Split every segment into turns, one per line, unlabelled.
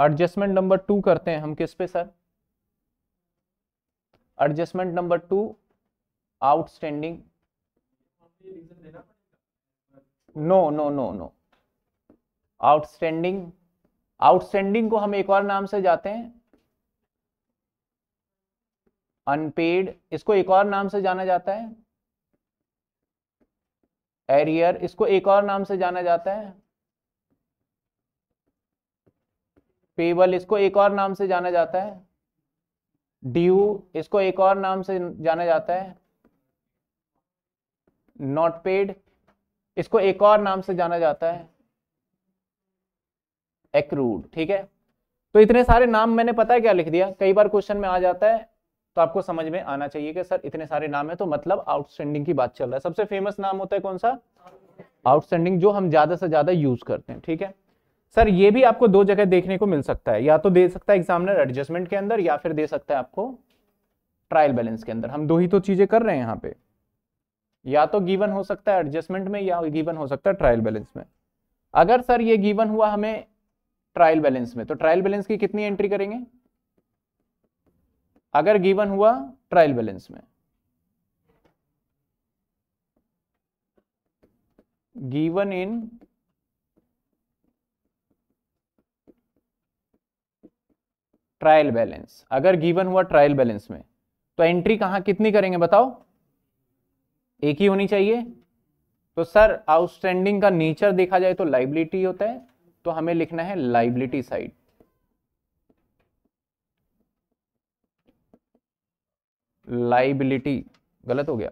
adjustment number to करते हैं हम किस पे sir adjustment number two outstanding no no no no outstanding outstanding को हम एक और नाम से जाते हैं अनपेड इसको एक और नाम से जाना जाता है एरियर इसको एक और नाम से जाना जाता है पेबल इसको एक और नाम से जाना जाता है ड्यू इसको एक और नाम से जाना जाता है नॉट पेड इसको एक और नाम से जाना जाता है एक्रूड ठीक है तो इतने सारे नाम मैंने पता है क्या लिख दिया कई बार क्वेश्चन में आ जाता है तो आपको समझ में आना चाहिए कि सर इतने सारे नाम है तो मतलब आउटस्टैंडिंग की बात चल रहा है सबसे फेमस नाम होता है कौन सा आउटस्टैंडिंग जो हम ज्यादा से ज्यादा यूज करते हैं ठीक है सर ये भी आपको दो जगह देखने को मिल सकता है या तो दे सकता है एग्जामिनर एडजस्टमेंट के अंदर या फिर दे सकता है आपको ट्रायल बैलेंस के अंदर हम दो ही तो चीजें कर रहे हैं यहाँ पे या तो गिवन हो सकता है एडजस्टमेंट में या गिवन हो सकता है ट्रायल बैलेंस में अगर सर ये गिवन हुआ हमें ट्रायल बैलेंस में तो ट्रायल बैलेंस की कितनी एंट्री करेंगे अगर गिवन हुआ ट्रायल बैलेंस में गिवन इन ट्रायल बैलेंस अगर गिवन हुआ ट्रायल बैलेंस में तो एंट्री कहां कितनी करेंगे बताओ एक ही होनी चाहिए तो सर आउटस्टैंडिंग का नेचर देखा जाए तो लाइबिलिटी होता है तो हमें लिखना है लाइबिलिटी साइड लाइबिलिटी गलत हो गया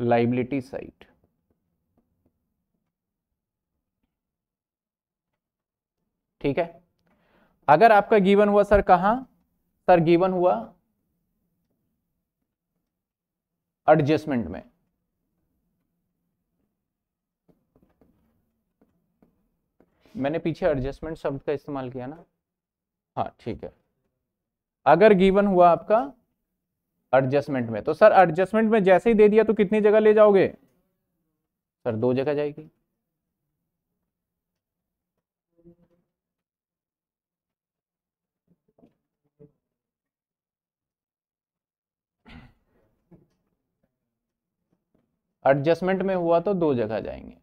लाइबिलिटी साइड ठीक है अगर आपका गिवन हुआ सर कहां सर गिवन हुआ एडजस्टमेंट में मैंने पीछे एडजस्टमेंट शब्द का इस्तेमाल किया ना हाँ ठीक है अगर गिवन हुआ आपका एडजस्टमेंट में तो सर एडजस्टमेंट में जैसे ही दे दिया तो कितनी जगह ले जाओगे सर दो जगह जाएगी एडजस्टमेंट में हुआ तो दो जगह जाएंगे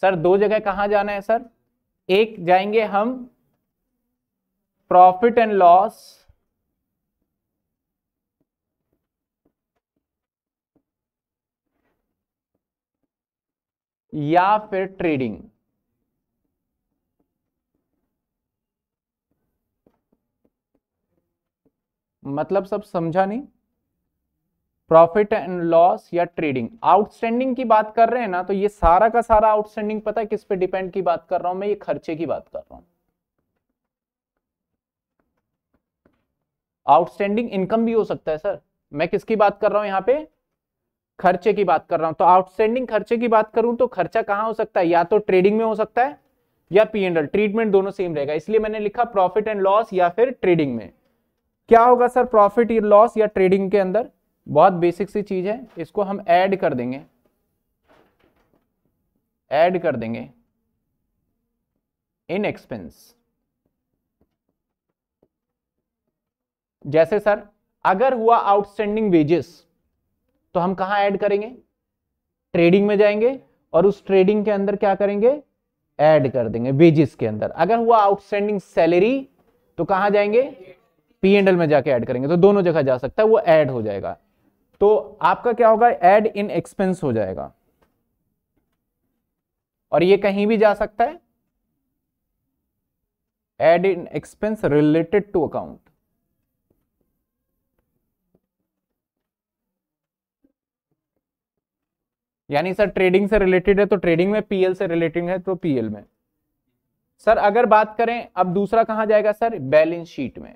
सर दो जगह कहाँ जाना है सर एक जाएंगे हम प्रॉफिट एंड लॉस या फिर ट्रेडिंग मतलब सब समझा नहीं प्रॉफिट एंड लॉस या ट्रेडिंग आउटस्टैंडिंग की बात कर रहे हैं ना तो ये सारा का सारा आउटस्टैंडिंग पता है किस पे डिपेंड की बात कर रहा हूं मैं ये खर्चे की बात कर रहा हूं आउटस्टैंडिंग इनकम भी हो सकता है सर मैं किसकी बात कर रहा हूं यहां पे खर्चे की बात कर रहा हूं तो आउटस्टैंडिंग खर्चे की बात करूं तो खर्चा कहां हो सकता है या तो ट्रेडिंग में हो सकता है या पी एंड एल ट्रीटमेंट दोनों सेम रहेगा इसलिए मैंने लिखा प्रॉफिट एंड लॉस या फिर ट्रेडिंग में क्या होगा सर प्रॉफिट लॉस या ट्रेडिंग के अंदर बहुत बेसिक सी चीज़ है इसको हम ऐड कर देंगे ऐड कर देंगे इन एक्सपेंस जैसे सर अगर हुआ आउटस्टैंडिंग वेजेस तो हम कहां ऐड करेंगे ट्रेडिंग में जाएंगे और उस ट्रेडिंग के अंदर क्या करेंगे ऐड कर देंगे वेजेस के अंदर अगर हुआ आउटस्टैंडिंग सैलरी तो कहां जाएंगे पी एंडल में जाके ऐड करेंगे तो दोनों जगह जा सकता है वो ऐड हो जाएगा तो आपका क्या होगा एड इन एक्सपेंस हो जाएगा और ये कहीं भी जा सकता है add in expense related to account यानी सर ट्रेडिंग से रिलेटेड है तो ट्रेडिंग में पीएल से रिलेटेड है तो पीएल में सर अगर बात करें अब दूसरा कहां जाएगा सर बैलेंस शीट में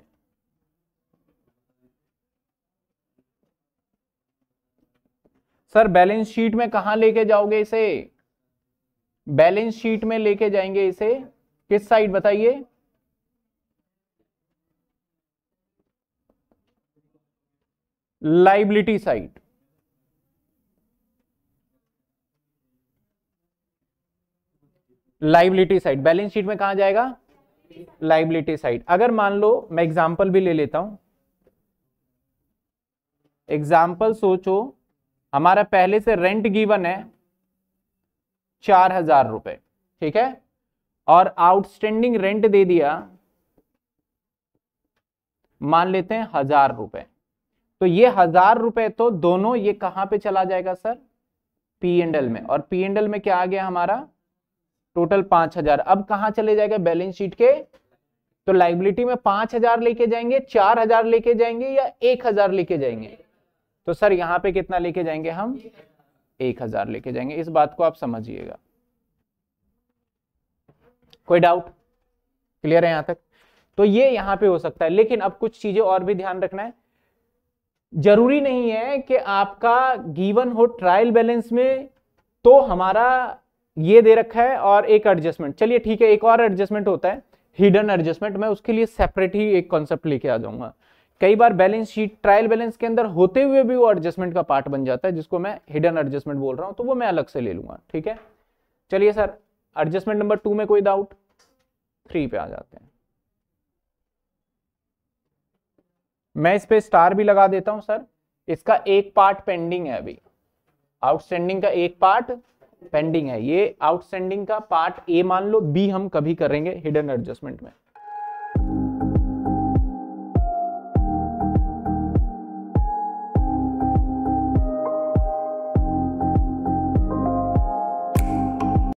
सर बैलेंस शीट में कहा लेके जाओगे इसे बैलेंस शीट में लेके जाएंगे इसे किस साइड बताइए liability side liability side balance sheet में कहा जाएगा लाइबिलिटी साइड अगर मान लो मैं एग्जांपल भी ले लेता हूं एग्जांपल सोचो हमारा पहले से रेंट गिवन है चार हजार रुपए ठीक है और आउटस्टैंडिंग रेंट दे दिया मान लेते हैं हजार रुपए तो ये हजार रुपए तो दोनों ये कहां पे चला जाएगा सर पी एंड एल में और पी एंड एल में क्या आ गया हमारा टोटल पांच हजार अब कहां चले जाएगा बैलेंस शीट के तो लाइबिलिटी में पांच हजार लेके जाएंगे चार हजार लेके जाएंगे या एक हजार लेके जाएंगे तो सर यहाँ पे कितना लेके जाएंगे हम एक हजार लेके जाएंगे इस बात को आप समझिएगा कोई डाउट क्लियर है यहां तक तो ये यहां पे हो सकता है लेकिन अब कुछ चीजें और भी ध्यान रखना है जरूरी नहीं है कि आपका गिवन हो ट्रायल बैलेंस में तो हमारा ये दे रखा है और एक एडजस्टमेंट चलिए ठीक है एक और एडजस्टमेंट होता है हिडन एडजस्टमेंट मैं उसके लिए सेपरेट ही एक कॉन्सेप्ट लेके आ जाऊंगा कई बार बैलेंस शीट ट्रायल बैलेंस के अंदर होते हुए भी वो एडजस्टमेंट का पार्ट बन जाता है जिसको मैं हिडन एडजस्टमेंट बोल रहा हूँ तो वो मैं अलग से ले लूंगा ठीक है चलिए सर एडजस्टमेंट नंबर टू में कोई डाउट थ्री पे आ जाते हैं मैं इस पे स्टार भी लगा देता हूं सर इसका एक पार्ट पेंडिंग है अभी आउटस्टैंडिंग का एक पार्ट पेंडिंग है ये आउटस्टैंडिंग का पार्ट ए मान लो बी हम कभी करेंगे हिडन एडजस्टमेंट में